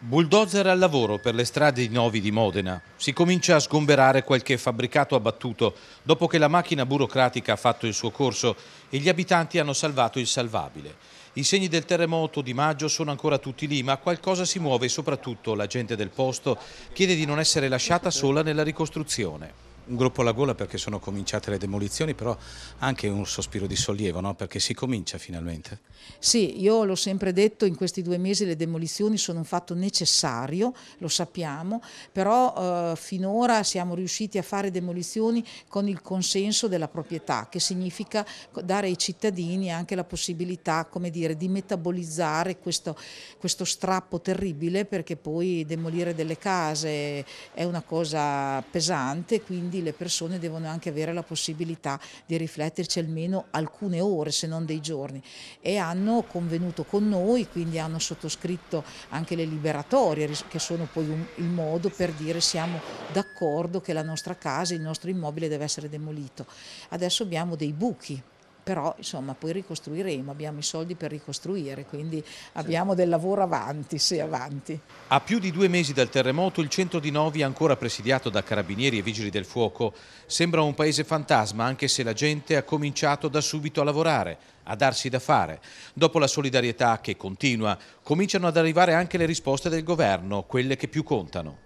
Bulldozer al lavoro per le strade di Novi di Modena. Si comincia a sgomberare qualche fabbricato abbattuto dopo che la macchina burocratica ha fatto il suo corso e gli abitanti hanno salvato il salvabile. I segni del terremoto di maggio sono ancora tutti lì, ma qualcosa si muove e soprattutto la gente del posto chiede di non essere lasciata sola nella ricostruzione un gruppo alla gola perché sono cominciate le demolizioni, però anche un sospiro di sollievo, no? perché si comincia finalmente. Sì, io l'ho sempre detto, in questi due mesi le demolizioni sono un fatto necessario, lo sappiamo, però eh, finora siamo riusciti a fare demolizioni con il consenso della proprietà, che significa dare ai cittadini anche la possibilità come dire, di metabolizzare questo, questo strappo terribile, perché poi demolire delle case è una cosa pesante, quindi quindi le persone devono anche avere la possibilità di rifletterci almeno alcune ore, se non dei giorni. E hanno convenuto con noi, quindi hanno sottoscritto anche le liberatorie, che sono poi un, il modo per dire siamo d'accordo che la nostra casa, il nostro immobile deve essere demolito. Adesso abbiamo dei buchi però insomma poi ricostruiremo, abbiamo i soldi per ricostruire, quindi abbiamo del lavoro avanti, sì, avanti. A più di due mesi dal terremoto il centro di Novi, ancora presidiato da carabinieri e vigili del fuoco, sembra un paese fantasma anche se la gente ha cominciato da subito a lavorare, a darsi da fare. Dopo la solidarietà che continua, cominciano ad arrivare anche le risposte del governo, quelle che più contano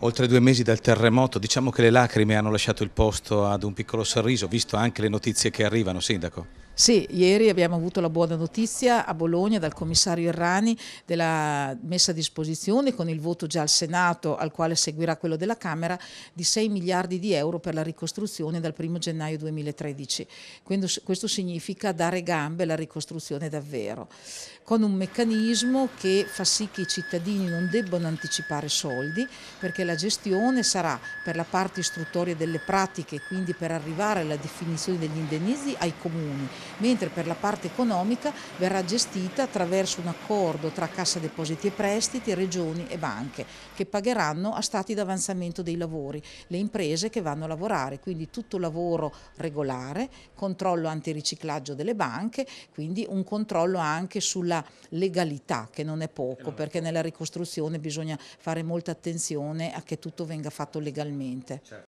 oltre due mesi dal terremoto, diciamo che le lacrime hanno lasciato il posto ad un piccolo sorriso, visto anche le notizie che arrivano, Sindaco. Sì, ieri abbiamo avuto la buona notizia a Bologna dal commissario Errani della messa a disposizione con il voto già al Senato, al quale seguirà quello della Camera, di 6 miliardi di euro per la ricostruzione dal 1 gennaio 2013. Quindi questo significa dare gambe alla ricostruzione davvero, con un meccanismo che fa sì che i cittadini non debbano anticipare soldi, perché la gestione sarà per la parte istruttoria delle pratiche, quindi per arrivare alla definizione degli indennizi ai comuni, mentre per la parte economica verrà gestita attraverso un accordo tra Cassa Depositi e Prestiti, Regioni e banche, che pagheranno a stati d'avanzamento dei lavori le imprese che vanno a lavorare, quindi tutto lavoro regolare, controllo antiriciclaggio delle banche, quindi un controllo anche sulla legalità, che non è poco, perché nella ricostruzione bisogna fare molta attenzione a che tutto venga fatto legalmente. Certo.